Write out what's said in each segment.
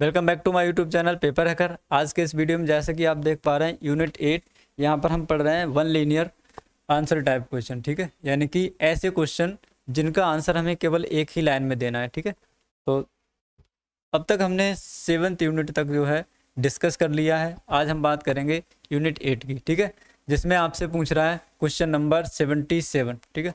welcome back to my YouTube channel paper hacker आज के इस वीडियो में जैसे कि आप देख पा रहे हैं यूनिट एट यहाँ पर हम पढ़ रहे हैं one linear answer type question ठीक है यानी कि ऐसे क्वेश्चन जिनका आंसर हमें केवल एक ही लाइन में देना है ठीक है तो अब तक हमने सेवन्थ यूनिट तक जो है डिस्कस कर लिया है आज हम बात करेंगे यूनिट एट की ठीक है जिसमें आपसे पूछ रहा है क्वेश्चन नंबर सेवेंटी सेवन ठीक है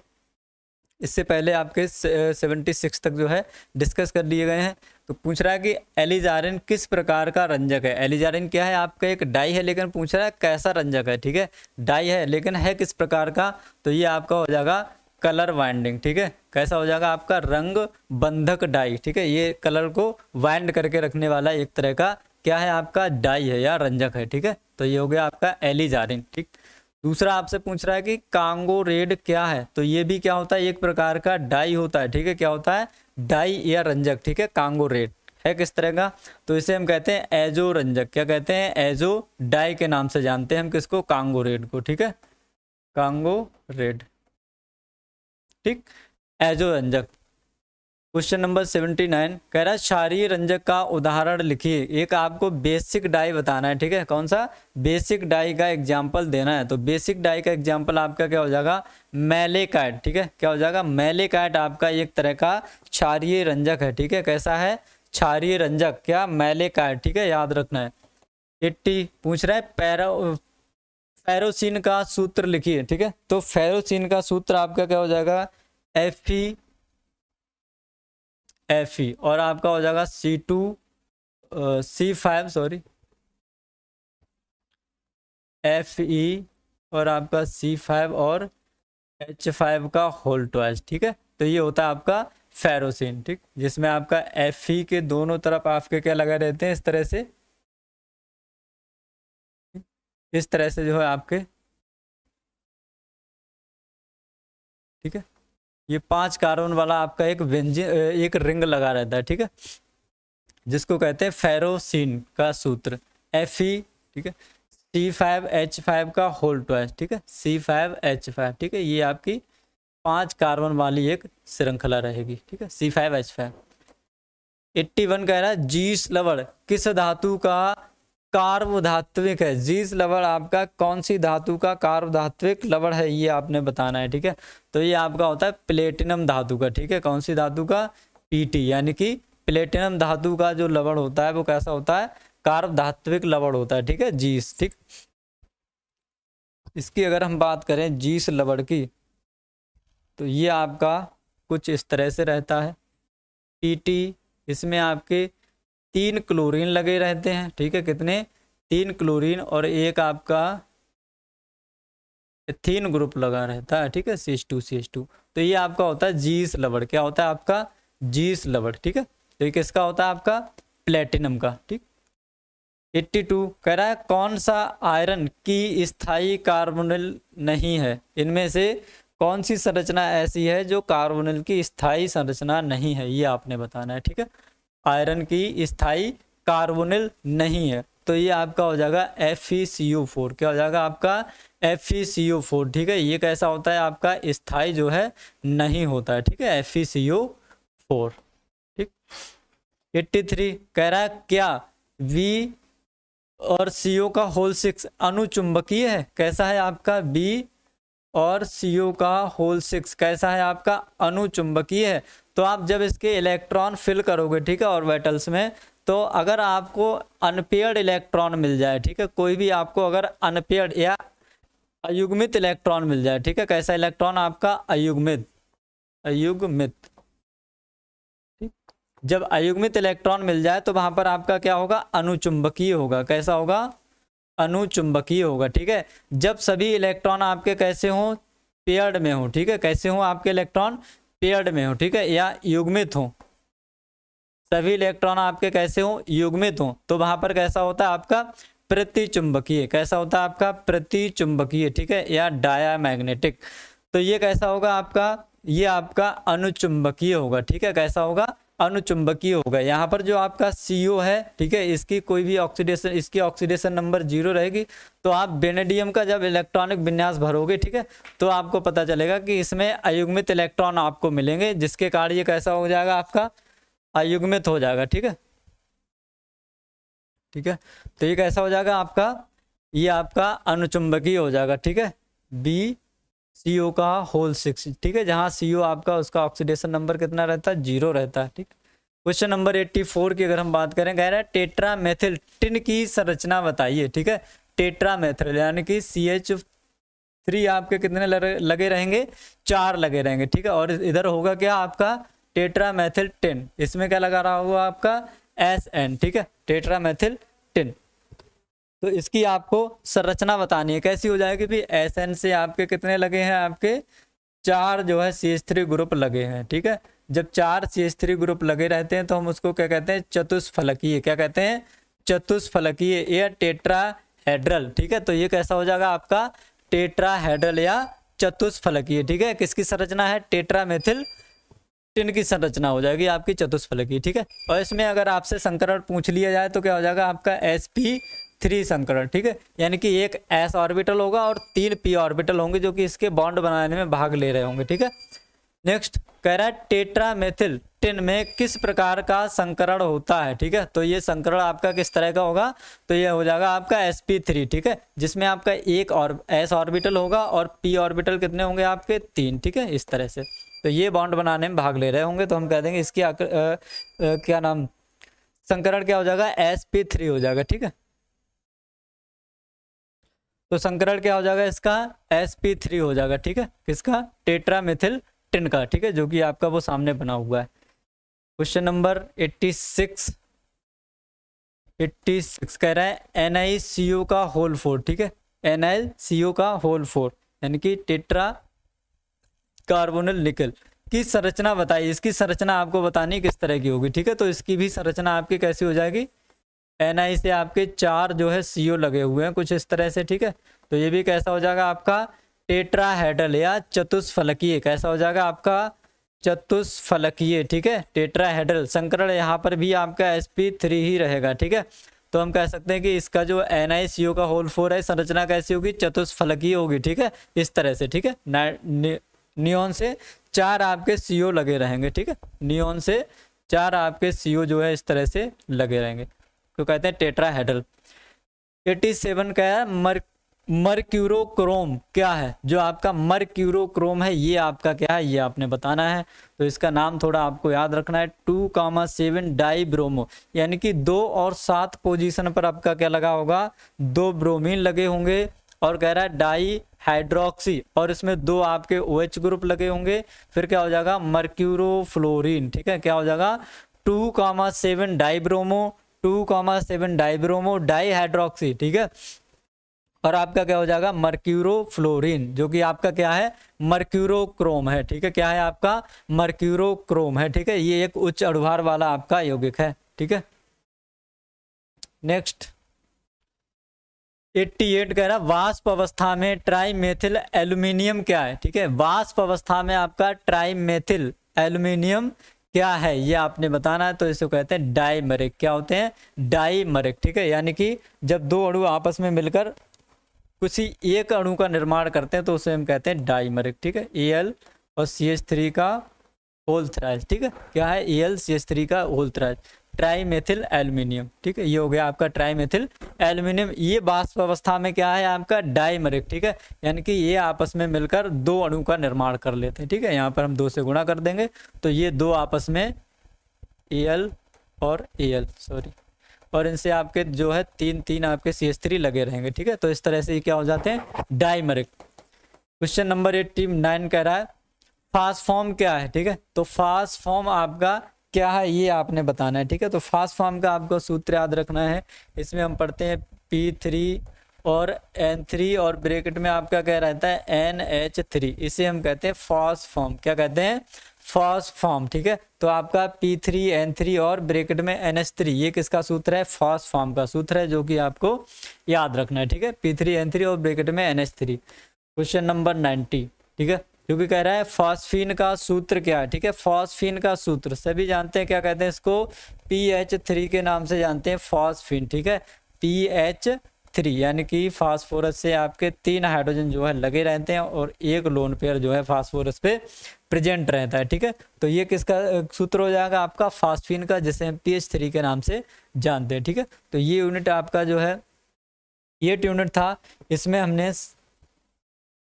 इससे पहले आपके सेवेंटी सिक्स तक जो है डिस्कस कर लिए गए हैं तो पूछ रहा है कि एलिजारिन किस प्रकार का रंजक है एलिजारिन क्या है आपका एक डाई है लेकिन पूछ रहा है कैसा रंजक है ठीक है डाई है लेकिन है किस प्रकार का तो ये आपका हो जाएगा कलर वाइंडिंग ठीक है कैसा हो जाएगा आपका रंग बंधक डाई ठीक है ये कलर को वाइंड करके रखने वाला एक तरह का क्या है आपका डाई है या रंजक है ठीक है तो ये हो गया आपका एलिजारिन ठीक दूसरा आपसे पूछ रहा है कि कांगो रेड क्या है तो ये भी क्या होता है एक प्रकार का डाई होता है ठीक है क्या होता है डाई या रंजक ठीक है कांगो रेड है किस तरह का तो इसे हम कहते हैं एजो रंजक क्या कहते हैं एजो डाई के नाम से जानते हैं हम किसको कांगो रेड को ठीक है कांगो रेड ठीक एजो रंजक क्वेश्चन नंबर सेवेंटी नाइन कह रहा है क्षारी रंजक का उदाहरण लिखिए एक आपको बेसिक डाई बताना है ठीक है कौन सा बेसिक डाई का एग्जाम्पल देना है तो बेसिक डाई का एग्जाम्पल आपका क्या हो जाएगा मैलेकाइट ठीक है क्या हो जाएगा मैलेकाइट आपका एक तरह का क्षारीय रंजक है ठीक है कैसा है क्षारीय रंजक क्या मैलेकाइट ठीक है याद रखना है एट्टी पूछ रहे हैं पैरो फेरोसिन का सूत्र लिखिए ठीक है तो फेरोसिन का सूत्र आपका क्या हो जाएगा एफ एफ ई e और आपका हो जाएगा C two C five sorry F E और आपका सी फाइव और एच फाइव का होल ट्वाइस ठीक है तो ये होता है आपका फेरोसिन ठीक जिसमें आपका एफ ई e के दोनों तरफ आपके क्या लगा रहते हैं इस तरह से इस तरह से जो है आपके ठीक है ये पांच कार्बन वाला आपका एक व्यंजन एक रिंग लगा रहता है ठीक है जिसको कहते हैं फेरोसिन का सूत्र एफ ई e, ठीक है सी फाइव एच फाइव का होल ट्वाइस ठीक है सी फाइव एच फाइव ठीक है ये आपकी पांच कार्बन वाली एक श्रृंखला रहेगी ठीक है C five H five eighty one कह रहा है जीस लवड़ किस धातु का कार्व धात्विक है जीस लवण आपका कौन सी धातु का कार्व धात्विक लवण है ये आपने बताना है ठीक है तो ये आपका होता है प्लेटिनम धातु का ठीक है कौन सी धातु का पीटी यानी कि प्लेटिनम धातु का जो लवण होता है वो कैसा होता है कार्व धात्विक लवण होता है ठीक है जीस ठीक इसकी अगर हम बात करें जीस लवण की तो ये आपका कुछ इस तरह से रहता है पीटी इसमें आपके तीन क्लोरीन लगे रहते हैं ठीक है कितने तीन क्लोरीन और एक आपका थीन ग्रुप लगा रहता है ठीक है C H two C H two तो ये आपका होता है जीस लवड़ क्या होता है आपका जीस लवड़ ठीक है तो ये किसका होता है आपका प्लेटिनम का ठीक 82 कह रहा है कौन सा आयरन की स्थायी कार्बोनिल नहीं है इनमें से कौन सी संरचना ऐसी है जो कार्बोनिल की स्थायी संरचना नहीं है ये आपने बताना है ठीक है आयरन की स्थाई कार्बोनिल नहीं है तो ये आपका हो जाएगा एफ e क्या हो जाएगा आपका एफ e ठीक है ये कैसा होता है आपका स्थाई जो है नहीं होता है ठीक है एफ e ठीक एट्टी थ्री कह रहा है क्या वी और सी का होल सिक्स अनुचुंबकीय है कैसा है आपका बी और सी का होल सिक्स कैसा है आपका अनुचुंबकीय है तो आप जब इसके इलेक्ट्रॉन फिल करोगे ठीक है और वेटल्स में तो अगर आपको अनपेयर्ड इलेक्ट्रॉन मिल जाए ठीक है कोई भी आपको अगर अनपेयर्ड या अयुग्मित इलेक्ट्रॉन मिल जाए ठीक है कैसा इलेक्ट्रॉन आपका अयुग्मित अयुग्मित ठीक जब अयुग्मित इलेक्ट्रॉन मिल जाए तो वहां पर आपका क्या होगा अनुचुंबकीय होगा कैसा होगा अनुचुंबकीय होगा ठीक है जब सभी इलेक्ट्रॉन आपके कैसे हों पेयर्ड में हो ठीक है कैसे हों आपके इलेक्ट्रॉन पेयर्ड में हो ठीक है या युग्मित हो सभी इलेक्ट्रॉन आपके कैसे हों युग्मित हो तो वहां पर कैसा होता है आपका प्रति चुंबकीय कैसा होता है आपका प्रति चुंबकीय ठीक है या मैग्नेटिक तो ये कैसा होगा आपका ये आपका अनुचुंबकीय होगा ठीक है कैसा होगा अनुचुंबकीय होगा यहाँ पर जो आपका सी है ठीक है इसकी कोई भी ऑक्सीडेशन इसकी ऑक्सीडेशन नंबर जीरो रहेगी तो आप बेनेडियम का जब इलेक्ट्रॉनिक विन्यास भरोगे ठीक है तो आपको पता चलेगा कि इसमें अयुग्मित इलेक्ट्रॉन आपको मिलेंगे जिसके कारण ये कैसा हो जाएगा आपका अयुग्मित हो जाएगा ठीक है ठीक है तो ये कैसा हो जाएगा आपका ये आपका अनुचुंबकीय हो जाएगा ठीक है बी सी ओ का होल सिक्स ठीक है जहाँ सी ओ आपका उसका ऑक्सीडेशन नंबर कितना रहता है जीरो रहता है ठीक क्वेश्चन नंबर एट्टी फोर की अगर हम बात करें कह रहे हैं टेट्रा मेथिल टिन की संरचना बताइए ठीक है टेट्रा मेथिल यानी कि सी एच थ्री आपके कितने लगे रहेंगे चार लगे रहेंगे ठीक है और इधर होगा क्या आपका टेट्रा मेथिल टिन इसमें क्या लगा रहा होगा आपका एस एन ठीक है टेट्रा मेथिल टिन तो इसकी आपको संरचना बतानी है कैसी हो जाएगी भी एस एन से आपके कितने लगे हैं आपके चार जो है सी थ्री ग्रुप लगे हैं ठीक है जब चार सी थ्री ग्रुप लगे रहते हैं तो हम उसको क्या कहते हैं चतुष्फलकीय क्या कहते हैं चतुष्फलकीय या टेट्राहेड्रल ठीक है तो ये कैसा हो जाएगा आपका टेट्राहेड्रल या चतुष्फलकीय ठीक है किसकी संरचना है टेट्रामेथिल टिन की संरचना हो जाएगी आपकी चतुष्फलकीय ठीक है और इसमें अगर आपसे संकरण पूछ लिया जाए तो क्या हो जाएगा आपका एस पी थ्री संकरण ठीक है यानी कि एक एस ऑर्बिटल होगा और तीन पी ऑर्बिटल होंगे जो कि इसके बॉन्ड बनाने में भाग ले रहे होंगे ठीक है नेक्स्ट कह रहा है टेट्रामेथिल टिन में किस प्रकार का संकरण होता है ठीक है तो ये संकरण आपका किस तरह का होगा तो ये हो जाएगा आपका sp3 ठीक है जिसमें आपका एक और s ऑर्बिटल होगा और p ऑर्बिटल कितने होंगे आपके तीन ठीक है इस तरह से तो ये बॉन्ड बनाने में भाग ले रहे होंगे तो हम कह देंगे इसकी आकर, आ, आ, क्या नाम संकरण क्या हो जाएगा थ्री हो जाएगा ठीक है तो संकरण क्या हो जाएगा इसका एस पी थ्री हो जाएगा ठीक है किसका टेट्रा मिथिल टिन का ठीक है जो कि आपका वो सामने बना हुआ है question number eighty six eighty six कह रहा है एन आई सी ओ का होल फोर ठीक है एन आई सी ओ का होल फोर यानी कि टेट्रा कार्बोनल निकल की संरचना बताइए इसकी संरचना आपको बतानी किस तरह की होगी ठीक है तो इसकी भी संरचना आपकी कैसी हो जाएगी एन आई से आपके चार जो है सी ओ लगे हुए हैं कुछ इस तरह से ठीक है तो ये भी कैसा हो जाएगा आपका टेट्राहेडल या चतुष्फलकीय कैसा हो जाएगा आपका चतुष्फलकीय ठीक है टेट्राहेडल संकरण यहाँ पर भी आपका एस पी थ्री ही रहेगा ठीक है तो हम कह सकते हैं कि इसका जो एन आई सी ओ का होल फोर है संरचना कैसी होगी चतुष्फलकीय होगी ठीक है इस तरह से ठीक है नियोन से चार आपके सी ओ लगे रहेंगे ठीक है नियोन से चार आपके सी ओ जो है इस तरह से लगे रहेंगे तो कहते हैं टेट्रा हेडल एटी सेवन का है मर मर्क्यूरोक्रोम क्या है जो आपका मर्क्यूरोक्रोम है ये आपका क्या है ये आपने बताना है तो इसका नाम थोड़ा आपको याद रखना है two comma seven dibromo यानी कि दो और सात पोजीशन पर आपका क्या लगा होगा दो ब्रोमीन लगे होंगे और कह रहा है डाई हाइड्रोक्सी और इसमें दो आपके ओ OH ग्रुप लगे होंगे फिर क्या हो जाएगा मर्क्यूरोफ्लोरिन ठीक है क्या हो जाएगा two comma seven dibromo two comma seven dibromo dihydroxy ठीक है और आपका क्या हो जाएगा मर्क्यूरो फ्लोरिन जो कि आपका क्या है मर्क्यूरोक्रोम है ठीक है क्या है आपका मर्क्यूरोक्रोम है ठीक है ये एक उच्च अड़ुभार वाला आपका यौगिक है ठीक है नेक्स्ट 88 कह रहा वाष्प अवस्था में ट्राईमेथिल एल्यूमिनियम क्या है ठीक है वाष्प अवस्था में आपका ट्राईमेथिल एल्यूमिनियम क्या है ये आपने बताना है तो इसको कहते हैं डाईमरिक क्या होते हैं डाईमरिक ठीक है यानी कि जब दो अणु आपस में मिलकर किसी एक अणु का निर्माण करते हैं तो उसे हम कहते हैं डाईमरिक ठीक है ए एल और सी एच थ्री का होल ठीक है क्या है A L C H three का होल ट्राई मेथिल एल्यूमिनियम ठीक है ये हो गया आपका ट्राई मेथिल एल्यूमिनियम ये बाष्प अवस्था में क्या है आपका डाइमरिक ठीक है यानी कि ये आपस में मिलकर दो अणु का निर्माण कर लेते हैं ठीक है यहाँ पर हम दो से गुणा कर देंगे तो ये दो आपस में ए और ए सॉरी और इनसे आपके जो है तीन तीन आपके सी एस थ्री लगे रहेंगे ठीक है तो इस तरह से ये क्या हो जाते हैं dimeric question number eighty nine कह रहा है फास्ट फॉर्म क्या है ठीक है तो फास्ट फॉर्म आपका क्या है ये आपने बताना है ठीक है तो फास्ट फॉर्म का आपको सूत्र याद रखना है इसमें हम पढ़ते हैं पी थ्री और एन थ्री और ब्रेकेट में आपका क्या रहता है एन एच थ्री इसे हम कहते हैं फास्ट फॉर्म क्या कहते हैं फास्ट फॉर्म ठीक है तो आपका पी थ्री एन थ्री और ब्रेकेट में एन एच थ्री ये किसका सूत्र है फास्ट फॉर्म का सूत्र है जो कि आपको याद रखना है ठीक है पी थ्री एन थ्री और ब्रेकेट में N H three question number ninety ठीक है क्योंकि कह रहा है फॉस्फीन का सूत्र क्या है ठीक है फॉस्फीन का सूत्र सभी जानते हैं क्या कहते हैं इसको पी एच थ्री के नाम से जानते हैं फॉस्फीन ठीक है पी एच थ्री यानी कि फास्फोरस से आपके तीन हाइड्रोजन जो है लगे रहते हैं और एक लोन पेयर जो है फास्फोरस पे प्रेजेंट रहता है ठीक है तो ये किसका सूत्र हो जाएगा आपका फास्फीन का जिसे हम पी एच थ्री के नाम से जानते हैं ठीक है तो ये यूनिट आपका जो है ये यूनिट था इसमें हमने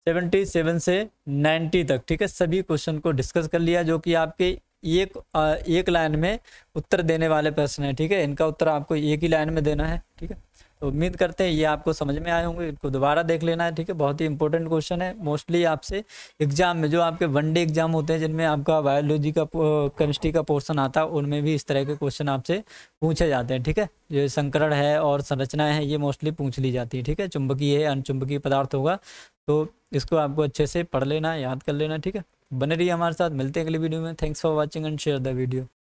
सेवेंटी सेवन से नाइन्टी तक ठीक है सभी क्वेश्चन को डिस्कस कर लिया जो कि आपके एक एक लाइन में उत्तर देने वाले प्रश्न है ठीक है इनका उत्तर आपको एक ही लाइन में देना है ठीक है तो उम्मीद करते हैं ये आपको समझ में आए होंगे इनको दोबारा देख लेना है ठीक है बहुत ही इंपॉर्टेंट क्वेश्चन है मोस्टली आपसे एग्जाम में जो आपके वनडे एग्जाम होते हैं जिनमें आपका बायोलॉजी का केमिस्ट्री का पोर्सन आता है उनमें भी इस तरह के क्वेश्चन आपसे पूछे जाते हैं ठीक है जो संकरण है और संरचनाएं हैं ये मोस्टली पूछ ली जाती है ठीक है चुंबकीय है अनचुंबकीय पदार्थ होगा तो इसको आपको अच्छे से पढ़ लेना याद कर लेना ठीक है बने रही हमारे साथ मिलते हैं अगले वीडियो में thanks for watching and share the video